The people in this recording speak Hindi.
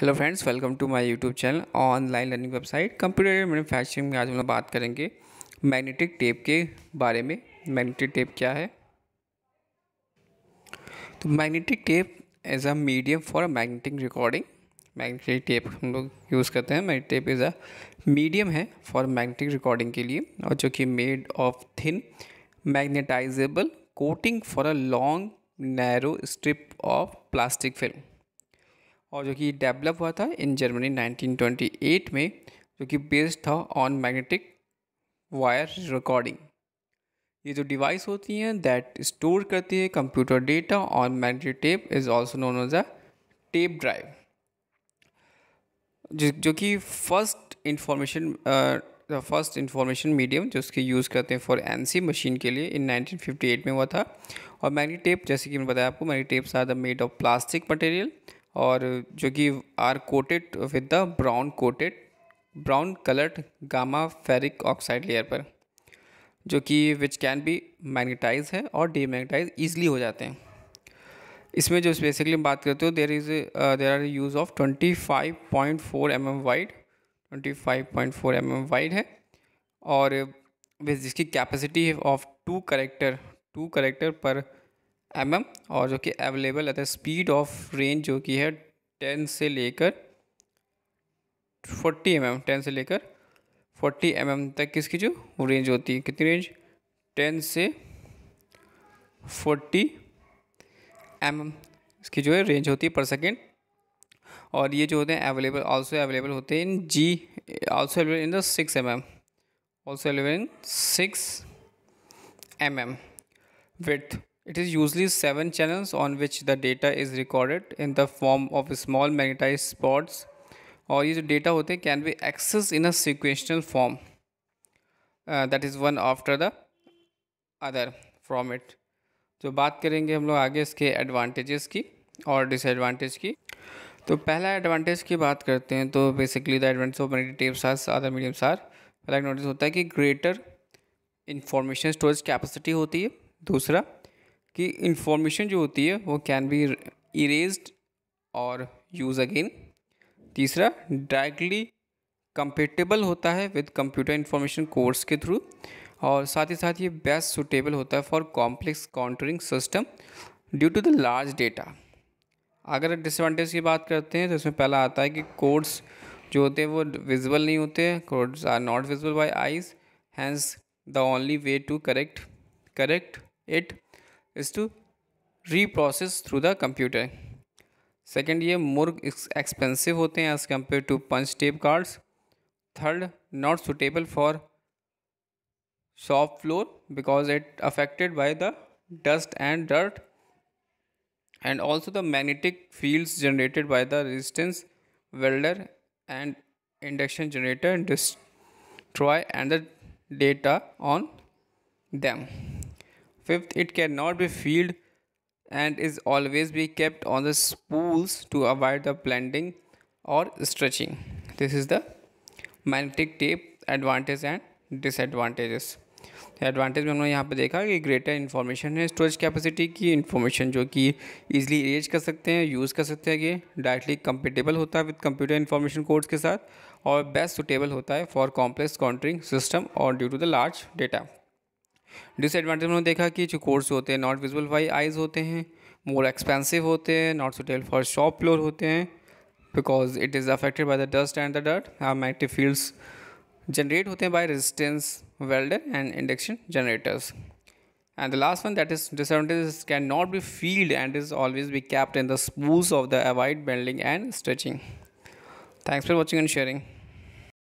Hello friends welcome to my YouTube channel online learning website computer manufacturing में आज हम लोग बात करेंगे मैग्नेटिक टेप के बारे में मैग्नेटिक टेप क्या है तो magnetic tape as a medium for magnetic recording magnetic tape हम लोग यूज़ करते हैं magnetic tape is a medium है फॉर मैग्नेटिक रिकॉर्डिंग के लिए और जो कि made of thin magnetizable coating for a long narrow strip of plastic film और जो कि डेवलप हुआ था इन जर्मनी 1928 में जो कि बेस्ड था ऑन मैग्नेटिक वायर रिकॉर्डिंग ये जो डिवाइस होती हैं दैट स्टोर करती है computer data on magnetic tape is also known as a tape drive जो कि first information the first information medium जो उसके यूज़ करते हैं फॉर एन मशीन के लिए इन 1958 में हुआ था और मैग्नेटिक टेप जैसे कि मैंने बताया आपको magnetic tapes are the made of plastic material और जो कि are coated with the brown coated brown coloured gamma ferric oxide layer पर जो कि विच कैन बी मैग्नेटाइज है और डीमैग्नेटाइज ईजिली हो जाते हैं इसमें जो बेसिकली बात करते हो there is there are use of twenty five point four m m wide twenty five point four m m wide है और जिसकी capacity of two character two character पर एम mm और जो कि अवेलेबल रहता है स्पीड ऑफ रेंज जो कि है टेन से लेकर फोर्टी एम एम टेन से लेकर फोर्टी एम एम तक किसकी जो रेंज होती है कितनी रेंज टेन से फोर्टी एम एम इसकी जो है रेंज होती है पर सेकेंड और ये जो होते हैं अवेलेबल ऑल्सो अवेलेबल होते हैं इन जी also available in the six m m also available in six m m with It is usually seven channels on which the data is recorded in the form of small magnetized spots और ये जो डेटा होते हैं can be access in a sequential form that is one after the other from it जो बात करेंगे हम लोग आगे इसके एडवांटेजेस की और डिसएडवांटेज की तो पहला एडवांटेज की बात करते हैं तो basically the advantage of magnetic tapes are other medium are पहला एडवांटेज होता है कि ग्रेटर इंफॉर्मेशन स्टोरेज कैपेसिटी होती है दूसरा कि इंफॉर्मेशन जो होती है वो कैन बी इरेज और यूज़ अगेन तीसरा डायरेक्टली कंपेटेबल होता है विद कंप्यूटर इंफॉर्मेशन कोर्स के थ्रू और साथ ही साथ ये बेस्ट सुटेबल होता है for complex countering system due to the large data अगर डिसएडवांटेज की बात करते हैं तो इसमें पहला आता है कि कोड्स जो होते हैं वो विजिबल नहीं होते codes are not visible by eyes hence the only way to correct correct it is to reprocess through the computer. Second, ये more expensive होते as compared to punch tape cards. Third, not suitable for soft floor because it affected by the dust and dirt and also the magnetic fields generated by the resistance welder and induction generator destroy and the data on them. Fifth, it cannot be filled and is always be kept on the spools to avoid the blending or stretching. This is the magnetic tape advantage and disadvantages. Advantage में हमने यहाँ पर देखा कि ग्रेटर इन्फॉर्मेशन है स्टोरेज कैपेसिटी की इन्फॉर्मेशन जो कि ईजिली एज कर सकते हैं यूज़ कर सकते हैं कि डायरेक्टली कंपेटेबल होता है विद कंप्यूटर इन्फॉर्मेशन कोड्स के साथ और बेस्ट सुटेबल होता है फॉर कॉम्प्लेक्स काउंटरिंग सिस्टम और due to the large data disadvantage में देखा कि जो कोर्स होते हैं नॉट विजबल फाई आइज होते हैं मोर एक्सपेंसिव होते हैं not suitable for shop floor होते हैं because it is affected by the dust and the dirt magnetic fields generate होते हैं by resistance welder and induction generators and the last one that is disadvantage can not be field and is always be kept in the spools of the avoid bending and stretching thanks for watching and sharing